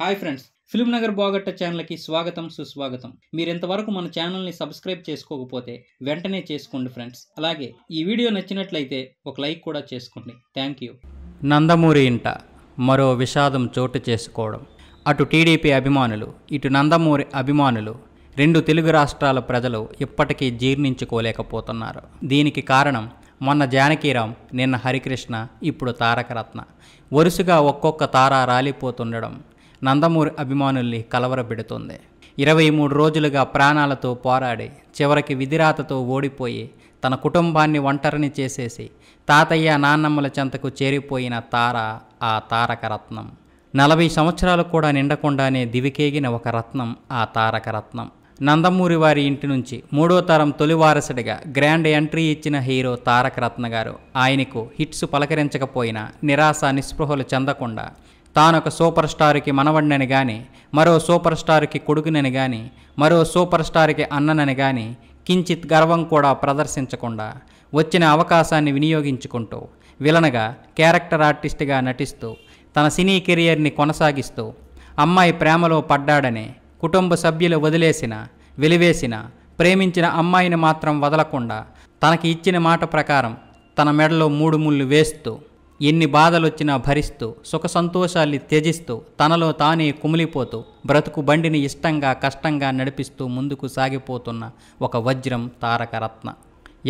hi friends film Nagar బాగట్ట ఛానల్కి స్వాగతం సుస్వాగతం మీరు ఇంతవరకు మన ఛానల్ని సబ్స్క్రైబ్ చేసుకోకపోతే వెంటనే చేసుకోండి ఫ్రెండ్స్ అలాగే ఈ వీడియో నచ్చినట్లయితే ఒక లైక్ కూడా చేసుకోండి థ్యాంక్ యూ నందమూరి ఇంట మరో విషాదం చోటు చేసుకోవడం అటు టీడీపీ అభిమానులు ఇటు నందమూరి అభిమానులు రెండు తెలుగు రాష్ట్రాల ప్రజలు ఇప్పటికీ జీర్ణించుకోలేకపోతున్నారు దీనికి కారణం మొన్న జానకీరామ్ నిన్న హరికృష్ణ ఇప్పుడు తారకరత్న వరుసగా ఒక్కొక్క తార రాలిపోతుండడం నందమూరి అభిమానుల్ని కలవరబెడుతోంది ఇరవై మూడు రోజులుగా ప్రాణాలతో పోరాడి చివరికి విధిరాతతో ఓడిపోయి తన కుటుంబాన్ని ఒంటరిని చేసేసి తాతయ్య నాన్నమ్మల చెంతకు చేరిపోయిన తార ఆ తారకరత్నం నలభై సంవత్సరాలు కూడా నిండకుండానే దివికేగిన ఒక రత్నం ఆ తారక రత్నం నందమూరి వారి ఇంటి నుంచి మూడో తరం తొలి వారసుడిగా గ్రాండ్ ఎంట్రీ ఇచ్చిన హీరో తారక రత్న గారు ఆయనకు హిట్స్ పలకరించకపోయినా నిరాశ నిస్పృహలు చెందకుండా తానొక సూపర్ స్టార్కి మనవడినని కానీ మరో సూపర్ స్టార్కి కొడుకునని కానీ మరో సూపర్ స్టార్కి అన్ననని కానీ కించిత్ గర్వం కూడా ప్రదర్శించకుండా వచ్చిన అవకాశాన్ని వినియోగించుకుంటూ విలనగా క్యారెక్టర్ ఆర్టిస్ట్గా నటిస్తూ తన సినీ కెరియర్ని కొనసాగిస్తూ అమ్మాయి ప్రేమలో పడ్డాడని కుటుంబ సభ్యులు వదిలేసిన వెలివేసిన ప్రేమించిన అమ్మాయిని మాత్రం వదలకుండా తనకి ఇచ్చిన మాట ప్రకారం తన మెడలో మూడు ముళ్ళు వేస్తూ ఎన్ని బాధలొచ్చినా భరిస్తూ సుఖ సంతోషాల్ని త్యజిస్తూ తనలో తానే కుమిలిపోతూ బ్రతుకు బండిని ఇష్టంగా కష్టంగా నడిపిస్తూ ముందుకు సాగిపోతున్న ఒక వజ్రం తారకరత్న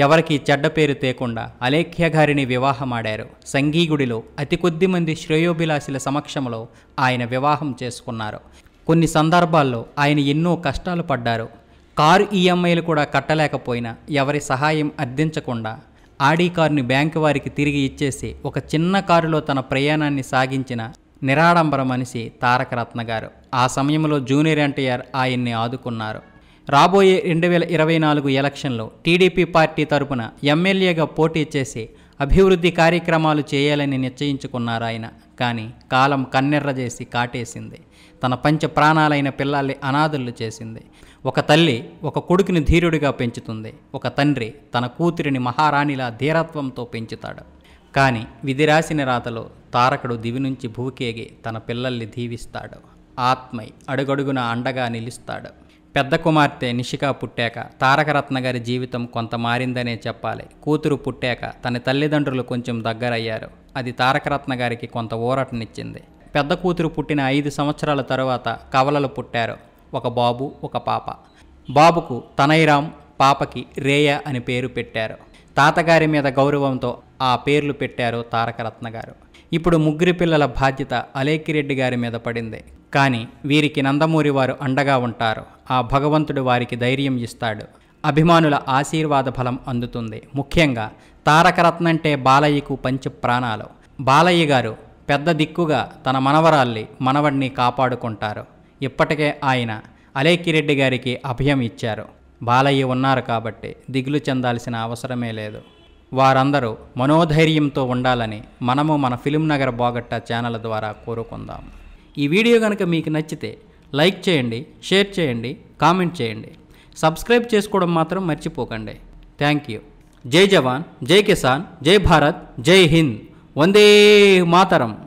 ఎవరికి చెడ్డ పేరు తేకుండా అలేఖ్య గారిని వివాహమాడారు సంగీగుడిలో అతి కొద్ది మంది శ్రేయోభిలాషుల సమక్షంలో ఆయన వివాహం చేసుకున్నారు కొన్ని సందర్భాల్లో ఆయన ఎన్నో కష్టాలు పడ్డారు కారు ఈఎంఐలు కూడా కట్టలేకపోయినా ఎవరి సహాయం అర్థించకుండా ఆడీ కారుని బ్యాంకు వారికి తిరిగి ఇచ్చేసి ఒక చిన్న కారులో తన ప్రయాణాన్ని సాగించిన నిరాడంబర మనిషి తారకరత్న గారు ఆ సమయంలో జూనియర్ ఎన్టీఆర్ ఆయన్ని ఆదుకున్నారు రాబోయే రెండు వేల ఇరవై నాలుగు ఎలక్షన్లో టీడీపీ పార్టీ తరపున ఎమ్మెల్యేగా పోటీ చేసి అభివృద్ధి కార్యక్రమాలు చేయాలని నిశ్చయించుకున్నారాయన కానీ కాలం కన్నెర్ర చేసి కాటేసింది తన పంచ ప్రాణాలైన పిల్లల్ని అనాథులు చేసింది ఒక తల్లి ఒక కొడుకుని ధీరుడిగా పెంచుతుంది ఒక తండ్రి తన కూతురిని మహారాణిలా ధీరత్వంతో పెంచుతాడు కానీ విధి రాసిన రాతలో తారకుడు దివి నుంచి భూకేగి తన పిల్లల్ని దీవిస్తాడు ఆత్మై అడుగడుగున అండగా నిలుస్తాడు పెద్ద కుమార్తె నిషిక పుట్టాక తారకరత్న గారి జీవితం కొంత మారిందనే చెప్పాలి కూతురు పుట్టాక తన తల్లిదండ్రులు కొంచెం దగ్గరయ్యారు అది తారకరత్న గారికి కొంత ఊరటనిచ్చింది పెద్ద కూతురు పుట్టిన ఐదు సంవత్సరాల తరువాత కవలలు పుట్టారు ఒక బాబు ఒక పాప బాబుకు తనైరామ్ పాపకి రేయ అని పేరు పెట్టారు తాతగారి మీద గౌరవంతో ఆ పేర్లు పెట్టారు తారకరత్న గారు ఇప్పుడు ముగ్గురి పిల్లల బాధ్యత అలేకిరెడ్డి గారి మీద పడింది కానీ వీరికి నందమూరి వారు అండగా ఉంటారు ఆ భగవంతుడు వారికి ధైర్యం ఇస్తాడు అభిమానుల ఆశీర్వాద ఫలం అందుతుంది ముఖ్యంగా తారకరత్నంటే బాలయ్యకు పంచ ప్రాణాలు బాలయ్య గారు పెద్ద దిక్కుగా తన మనవరాల్ని మనవడిని కాపాడుకుంటారు ఇప్పటికే ఆయన అలేకిరెడ్డి గారికి అభయం ఇచ్చారు బాలయ్య ఉన్నారు కాబట్టి దిగులు చెందాల్సిన అవసరమే లేదు వారందరూ మనోధైర్యంతో ఉండాలని మనము మన ఫిలిం నగర్ బాగట్టా ఛానల్ ద్వారా కోరుకుందాం ఈ వీడియో కనుక మీకు నచ్చితే లైక్ చేయండి షేర్ చేయండి కామెంట్ చేయండి సబ్స్క్రైబ్ చేసుకోవడం మాత్రం మర్చిపోకండి థ్యాంక్ యూ జై జవాన్ జై కిసాన్ జై భారత్ జై హింద్ వందే మాతరం